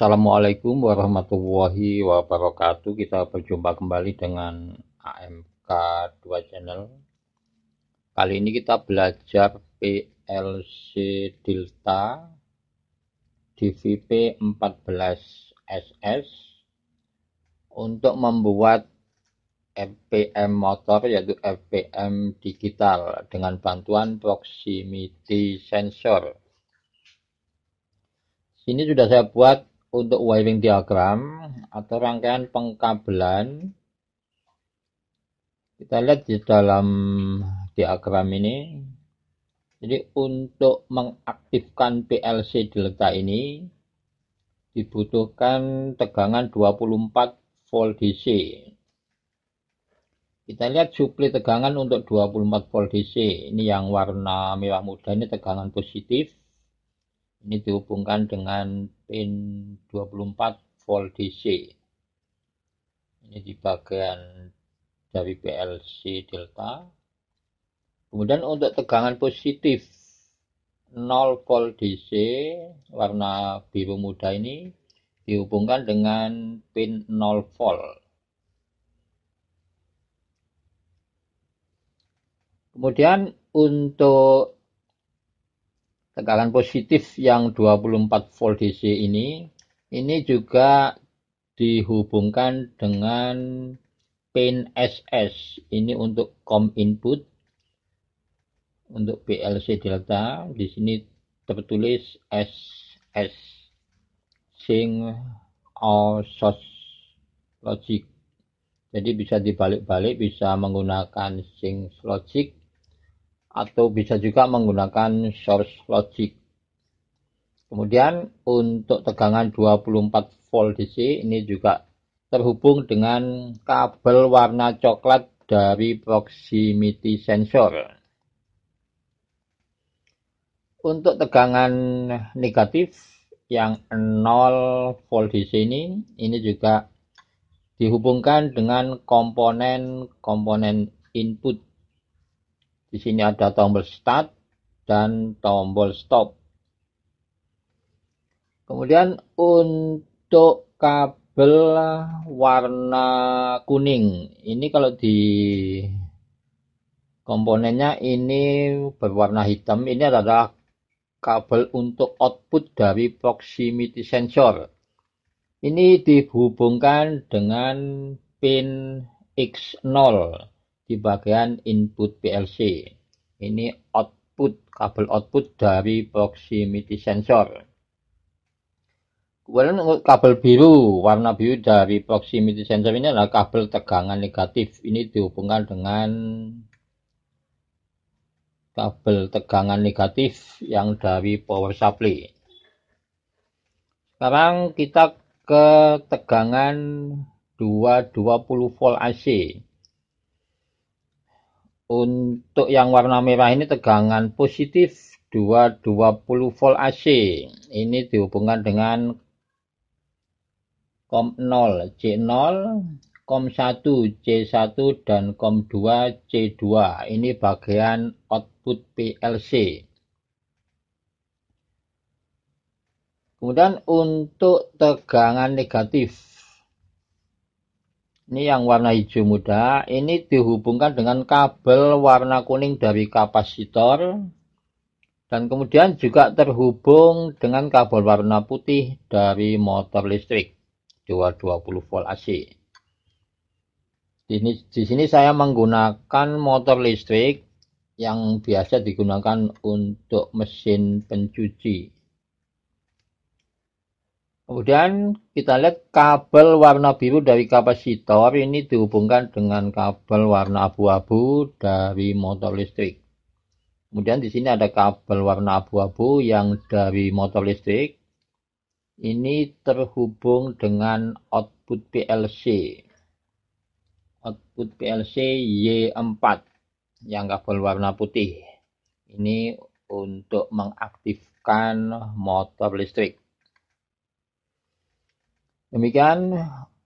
Assalamualaikum warahmatullahi wabarakatuh. Kita berjumpa kembali dengan AMK 2 Channel. Kali ini kita belajar PLC Delta DVP 14SS untuk membuat FPM motor yaitu FPM digital dengan bantuan proximity sensor. Sini sudah saya buat untuk wiring diagram atau rangkaian pengkabelan kita lihat di dalam diagram ini jadi untuk mengaktifkan PLC delta ini dibutuhkan tegangan 24 volt DC kita lihat suplai tegangan untuk 24 volt DC ini yang warna merah muda ini tegangan positif ini dihubungkan dengan pin 24 volt DC. Ini di bagian dari PLC delta. Kemudian untuk tegangan positif 0 volt DC warna biru muda ini dihubungkan dengan pin 0 volt. Kemudian untuk tekanan positif yang 24 volt DC ini ini juga dihubungkan dengan pin SS ini untuk com input untuk PLC delta di sini tertulis SS sing source logic jadi bisa dibalik-balik bisa menggunakan sing logic atau bisa juga menggunakan source logic. Kemudian untuk tegangan 24 volt DC ini juga terhubung dengan kabel warna coklat dari proximity sensor. Untuk tegangan negatif yang 0 volt di sini, ini juga dihubungkan dengan komponen-komponen input di sini ada tombol start dan tombol stop. Kemudian untuk kabel warna kuning, ini kalau di komponennya ini berwarna hitam, ini adalah kabel untuk output dari proximity sensor. Ini dihubungkan dengan pin X0 di bagian input PLC. Ini output kabel output dari proximity sensor. Kemudian kabel biru, warna biru dari proximity sensor ini adalah kabel tegangan negatif. Ini dihubungkan dengan kabel tegangan negatif yang dari power supply. Sekarang kita ke tegangan 220 volt AC. Untuk yang warna merah ini tegangan positif 220 volt AC. Ini dihubungkan dengan COM 0 C0, COM 1 C1 dan COM 2 C2. Ini bagian output PLC. Kemudian untuk tegangan negatif ini yang warna hijau muda ini dihubungkan dengan kabel warna kuning dari kapasitor dan kemudian juga terhubung dengan kabel warna putih dari motor listrik 220 volt AC ini di sini saya menggunakan motor listrik yang biasa digunakan untuk mesin pencuci Kemudian kita lihat kabel warna biru dari kapasitor ini dihubungkan dengan kabel warna abu-abu dari motor listrik. Kemudian di sini ada kabel warna abu-abu yang dari motor listrik. Ini terhubung dengan output PLC. Output PLC Y4 yang kabel warna putih. Ini untuk mengaktifkan motor listrik. Demikian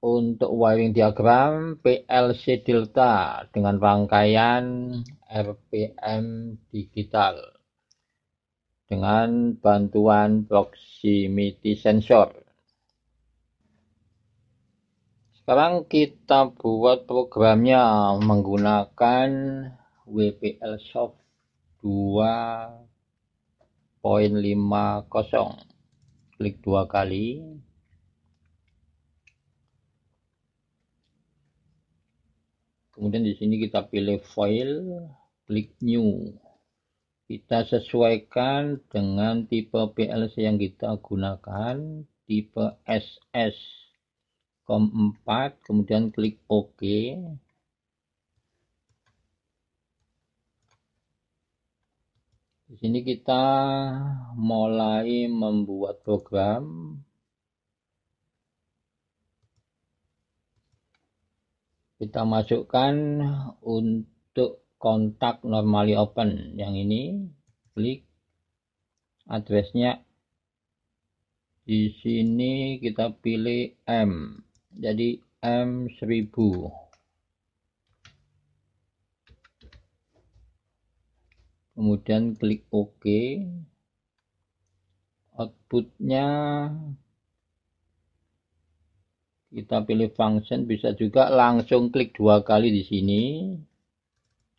untuk wiring diagram PLC Delta dengan rangkaian RPM digital dengan bantuan proximity sensor. Sekarang kita buat programnya menggunakan WPL Soft 2.50. Klik dua kali, kemudian di sini kita pilih file klik new kita sesuaikan dengan tipe PLC yang kita gunakan tipe SS COM 4 kemudian klik OK di sini kita mulai membuat program kita masukkan untuk kontak normally open yang ini klik addressnya di sini kita pilih M jadi M 1000 kemudian klik OK outputnya kita pilih function bisa juga langsung klik dua kali di sini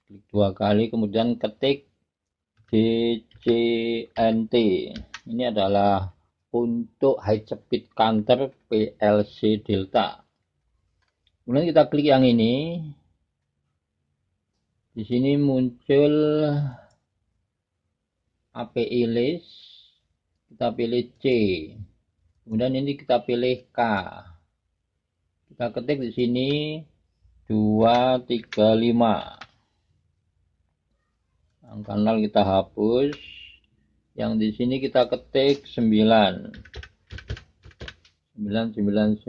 klik dua kali kemudian ketik DCNT ini adalah untuk high speed counter PLC Delta kemudian kita klik yang ini di sini muncul API list kita pilih C kemudian ini kita pilih K kita ketik di sini 235 angka 0 kita hapus yang di sini kita ketik 9 999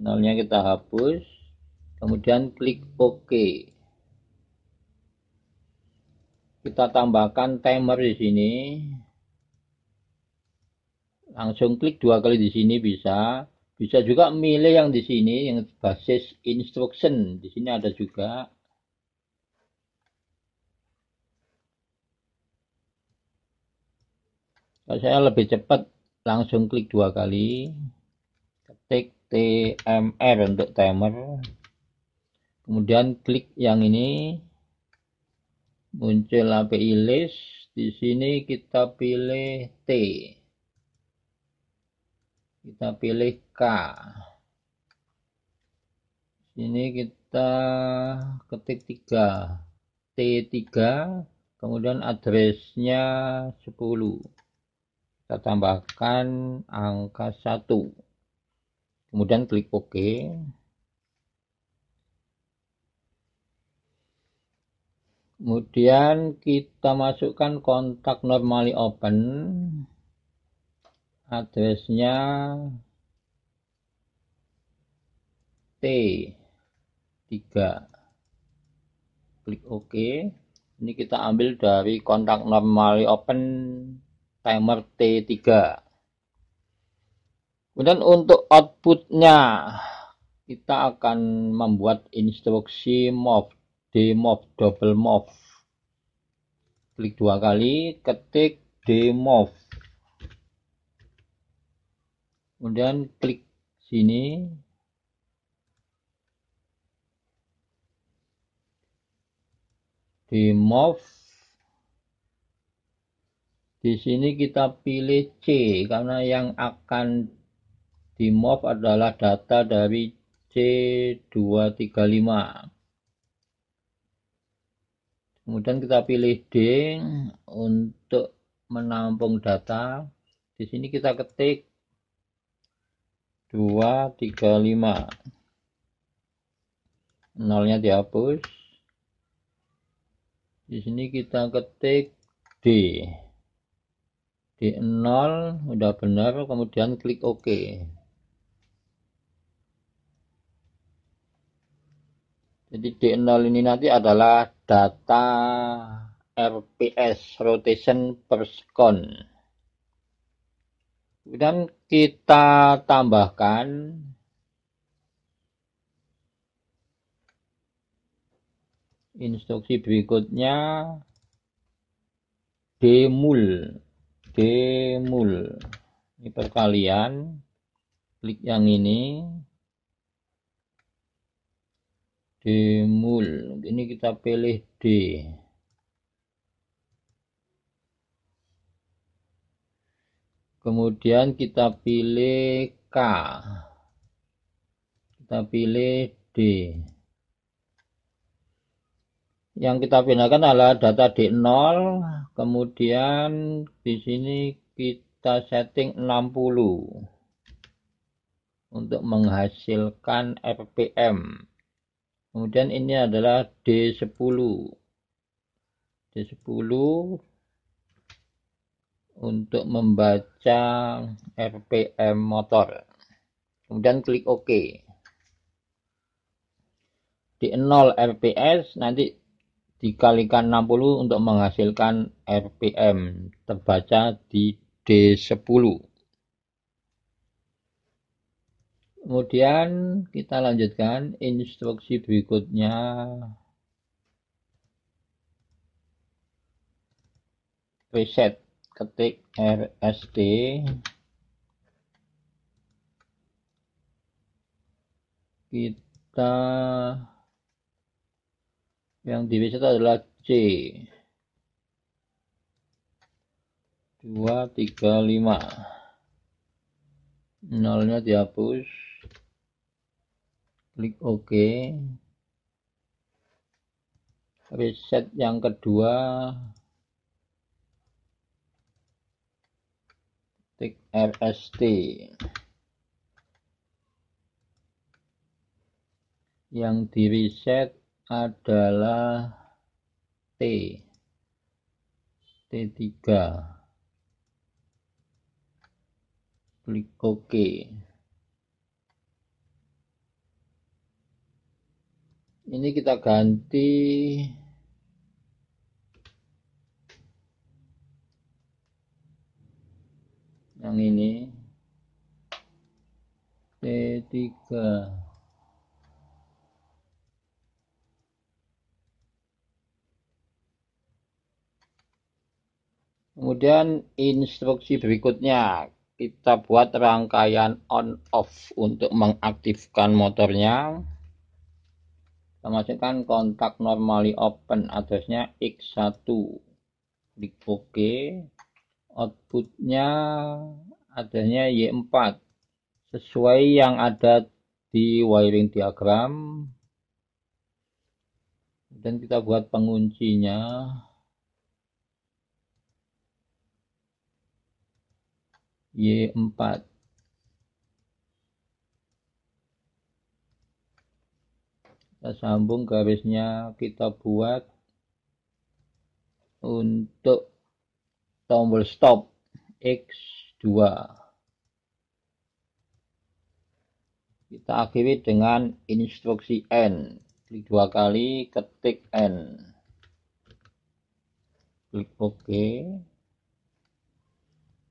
nolnya kita hapus kemudian klik OK kita tambahkan timer di sini langsung klik dua kali di sini bisa bisa juga milih yang di sini yang basis instruction. Di sini ada juga. Kalau saya lebih cepat langsung klik dua kali. Ketik TMR untuk timer. Kemudian klik yang ini. Muncul API list. Di sini kita pilih T kita pilih K ini kita ketik 3 T3 kemudian addressnya 10 kita tambahkan angka 1 kemudian klik OK kemudian kita masukkan kontak normally open addressnya T 3 klik OK ini kita ambil dari kontak normal open timer T3 kemudian untuk outputnya kita akan membuat instruksi move move double move klik dua kali ketik move kemudian klik sini di move di sini kita pilih C karena yang akan di move adalah data dari C235 kemudian kita pilih D untuk menampung data di sini kita ketik dua tiga lima nolnya dihapus di sini kita ketik D D0 udah benar kemudian klik OK jadi D0 ini nanti adalah data RPS rotation per second Kemudian kita tambahkan instruksi berikutnya demul demul ini perkalian klik yang ini demul ini kita pilih D kemudian kita pilih K kita pilih D yang kita pindahkan adalah data D0 kemudian di sini kita setting 60 untuk menghasilkan RPM kemudian ini adalah D10 D10 untuk membaca RPM motor. Kemudian klik OK. Di 0 RPS nanti dikalikan 60 untuk menghasilkan RPM terbaca di D10. Kemudian kita lanjutkan instruksi berikutnya reset ketik RST kita yang di WC adalah C 235 nolnya dihapus klik OK reset yang kedua tik rst yang di reset adalah T T3 klik OK ini kita ganti yang ini T3 kemudian instruksi berikutnya kita buat rangkaian on off untuk mengaktifkan motornya kita masukkan kontak normally open addressnya X1 klik OK outputnya adanya Y4 sesuai yang ada di wiring diagram dan kita buat penguncinya Y4 kita sambung garisnya kita buat untuk tombol stop X2 kita akhiri dengan instruksi N klik dua kali ketik N klik OK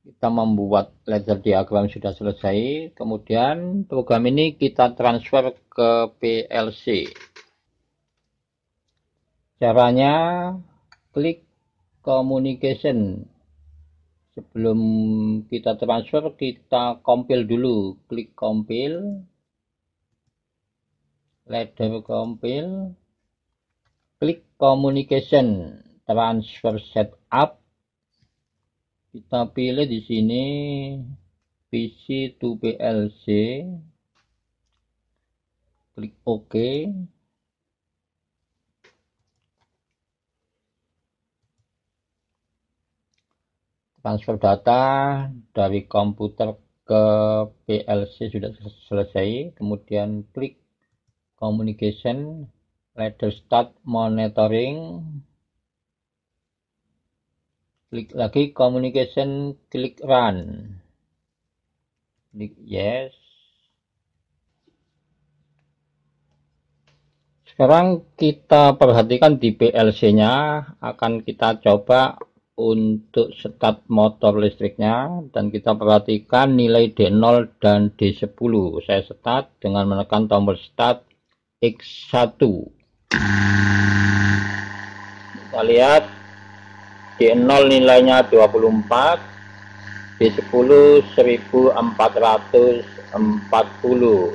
kita membuat ledger diagram sudah selesai kemudian program ini kita transfer ke PLC caranya klik communication sebelum kita transfer kita compile dulu klik compile ladder compile klik communication transfer setup kita pilih di sini PC to PLC klik OK transfer data dari komputer ke PLC sudah selesai kemudian klik communication ladder start monitoring klik lagi communication klik run klik yes sekarang kita perhatikan di PLC nya akan kita coba untuk start motor listriknya dan kita perhatikan nilai D0 dan D10 saya start dengan menekan tombol start X1 kita lihat D0 nilainya 24 D10 1440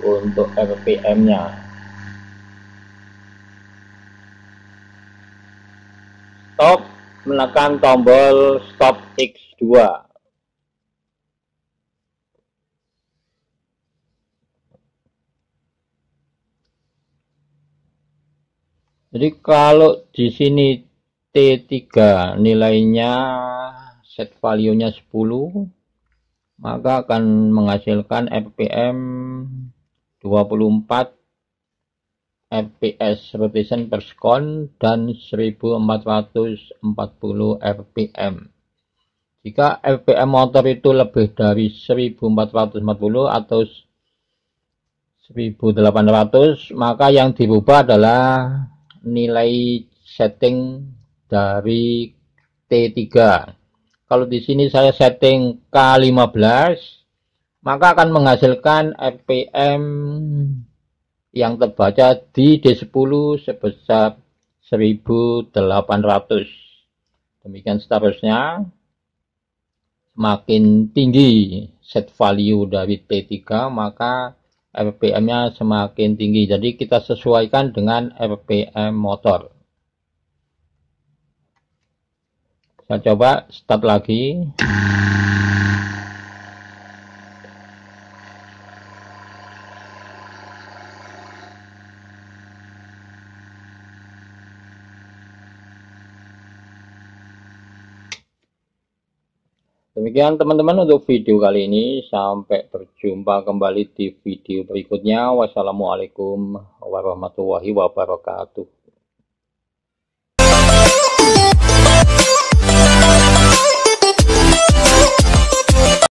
untuk RPM nya stop menekan tombol stop X2. Jadi kalau di sini T3 nilainya set value-nya 10, maka akan menghasilkan RPM 24 fps rotation per second dan 1440 rpm. Jika rpm motor itu lebih dari 1440 atau 1800 maka yang dirubah adalah nilai setting dari T3 kalau di sini saya setting K15 maka akan menghasilkan RPM yang terbaca di D10 sebesar 1800. Demikian seterusnya. Semakin tinggi set value dari T3, maka RPM-nya semakin tinggi. Jadi kita sesuaikan dengan RPM motor. Saya coba start lagi. Demikian teman-teman untuk video kali ini. Sampai berjumpa kembali di video berikutnya. Wassalamualaikum warahmatullahi wabarakatuh.